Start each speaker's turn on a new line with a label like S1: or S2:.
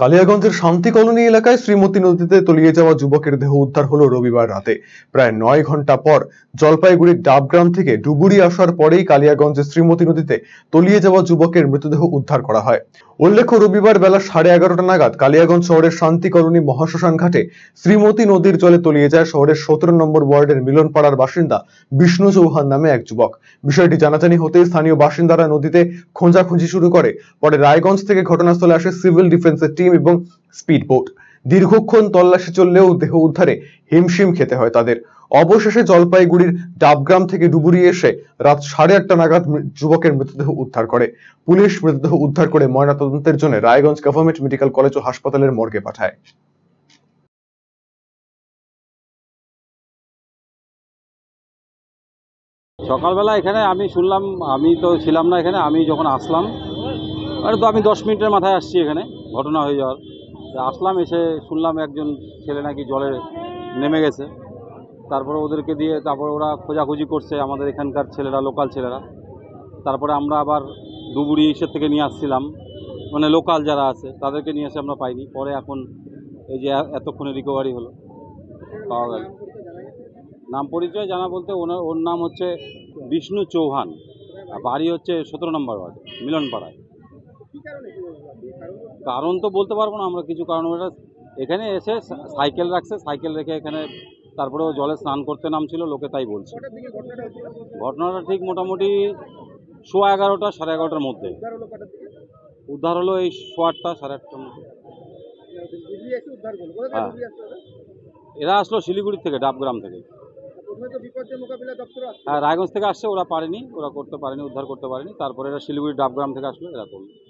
S1: কালিয়াগঞ্জের শান্তি কলোনি এলাকায় শ্রীমতী নদীতে তলিয়ে যাওয়া যুবকের দেহ উদ্ধার হলো রবিবার রাতে প্রায় নয় ঘন্টা পর জলপাইগুড়ির ডাবগ্রাম থেকে ডুবুরি আসার পরেই কালিয়াগঞ্জের শ্রীমতী নদীতে তলিয়ে যাওয়া যুবকের মৃতদেহ উদ্ধার করা হয় উল্লেখ্য রবিবার বেলা সাড়ে এগারোটা নাগাদ কালিয়াগঞ্জ শহরের শান্তি কলোনি মহাশ্মশান ঘাটে শ্রীমতী নদীর জলে তলিয়ে যায় শহরের সতেরো নম্বর ওয়ার্ডের মিলনপাড়ার বাসিন্দা বিষ্ণু চৌহান নামে এক যুবক বিষয়টি জানাজানি হতে স্থানীয় বাসিন্দারা নদীতে খোঁজাখুঁজি শুরু করে পরে রায়গঞ্জ থেকে ঘটনাস্থলে আসে সিভিল ডিফেন্সের টিম টিম এবং স্পিডবোট দীর্ঘক্ষণ তল্লাশি চললেও দেহ উদ্ধারে হিমশিম খেতে হয় তাদের অবশেষে জলপাইগুড়ির ডাবগ্রাম থেকে ডুবুরি এসে রাত সাড়ে আটটা নাগাদ যুবকের মৃতদেহ উদ্ধার করে পুলিশ মৃতদেহ উদ্ধার করে ময়নাতদন্তের জন্য রায়গঞ্জ গভর্নমেন্ট মেডিকেল কলেজ ও হাসপাতালের মর্গে পাঠায়
S2: সকালবেলা এখানে আমি শুনলাম আমি তো ছিলাম না এখানে আমি যখন আসলাম আমি দশ মিনিটের মাথায় আসছি এখানে ঘটনা হয়ে যাওয়ার আসলাম এসে শুনলাম একজন ছেলে নাকি জলে নেমে গেছে তারপরে ওদেরকে দিয়ে তারপর ওরা খোঁজাখুঁজি করছে আমাদের এখানকার ছেলেরা লোকাল ছেলেরা তারপরে আমরা আবার ডুবুরি ইসের থেকে নিয়ে আসছিলাম মানে লোকাল যারা আছে তাদেরকে নিয়ে এসে আমরা পাইনি পরে এখন এই যে এতক্ষণে রিকভারি হলো পাওয়া গেল নাম পরিচয় জানা বলতে ওনার ওর নাম হচ্ছে বিষ্ণু চৌহান বাড়ি হচ্ছে সতেরো নম্বর ওয়ার্ড মিলনপাড়ায় কারণ তো বলতে পারবো না আমরা কিছু কারণ এটা এখানে এসে সাইকেল রাখছে সাইকেল রেখে এখানে তারপরে ও জলে স্নান করতে নামছিল লোকে তাই বলছে ঘটনাটা ঠিক মোটামুটি সোয়া এগারোটা সাড়ে এগারোটার মধ্যে উদ্ধার হলো এই সোয়া আটটা সাড়ে আটটার মধ্যে হ্যাঁ এরা আসলো শিলিগুড়ি থেকে ডাবগ্রাম থেকে হ্যাঁ রায়গঞ্জ থেকে আসছে ওরা পারেনি ওরা করতে পারেনি উদ্ধার করতে পারেনি তারপরে এরা শিলিগুড়ি ডাবগ্রাম থেকে আসলো এরা করলো